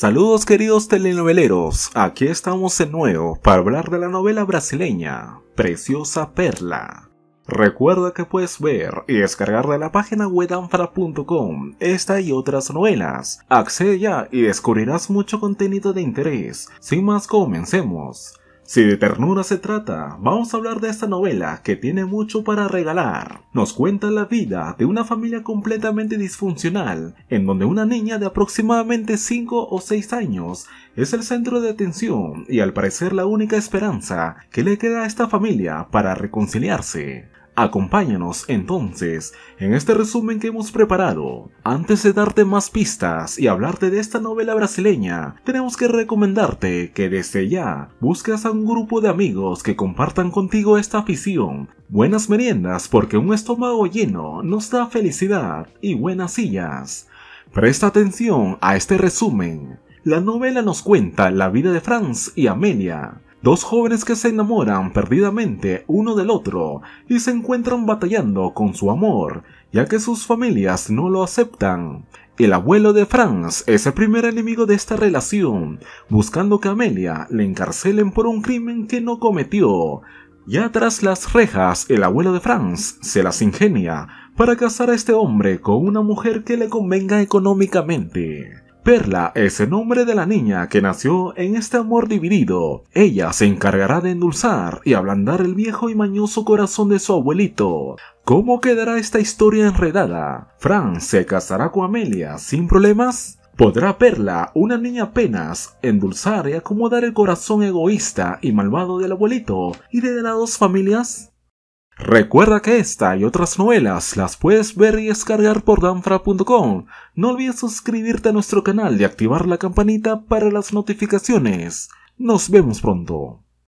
Saludos queridos telenoveleros, aquí estamos de nuevo para hablar de la novela brasileña, Preciosa Perla. Recuerda que puedes ver y descargar de la página webanfra.com esta y otras novelas. Accede ya y descubrirás mucho contenido de interés. Sin más, comencemos. Si de ternura se trata, vamos a hablar de esta novela que tiene mucho para regalar. Nos cuenta la vida de una familia completamente disfuncional, en donde una niña de aproximadamente 5 o 6 años es el centro de atención y al parecer la única esperanza que le queda a esta familia para reconciliarse. Acompáñanos entonces en este resumen que hemos preparado. Antes de darte más pistas y hablarte de esta novela brasileña, tenemos que recomendarte que desde ya busques a un grupo de amigos que compartan contigo esta afición. Buenas meriendas porque un estómago lleno nos da felicidad y buenas sillas. Presta atención a este resumen. La novela nos cuenta la vida de Franz y Amelia, Dos jóvenes que se enamoran perdidamente uno del otro y se encuentran batallando con su amor, ya que sus familias no lo aceptan. El abuelo de Franz es el primer enemigo de esta relación, buscando que Amelia le encarcelen por un crimen que no cometió. Ya tras las rejas, el abuelo de Franz se las ingenia para casar a este hombre con una mujer que le convenga económicamente. Perla es el nombre de la niña que nació en este amor dividido. Ella se encargará de endulzar y ablandar el viejo y mañoso corazón de su abuelito. ¿Cómo quedará esta historia enredada? ¿Fran se casará con Amelia sin problemas? ¿Podrá Perla, una niña apenas, endulzar y acomodar el corazón egoísta y malvado del abuelito y de las dos familias? Recuerda que esta y otras novelas las puedes ver y descargar por danfra.com. No olvides suscribirte a nuestro canal y activar la campanita para las notificaciones. Nos vemos pronto.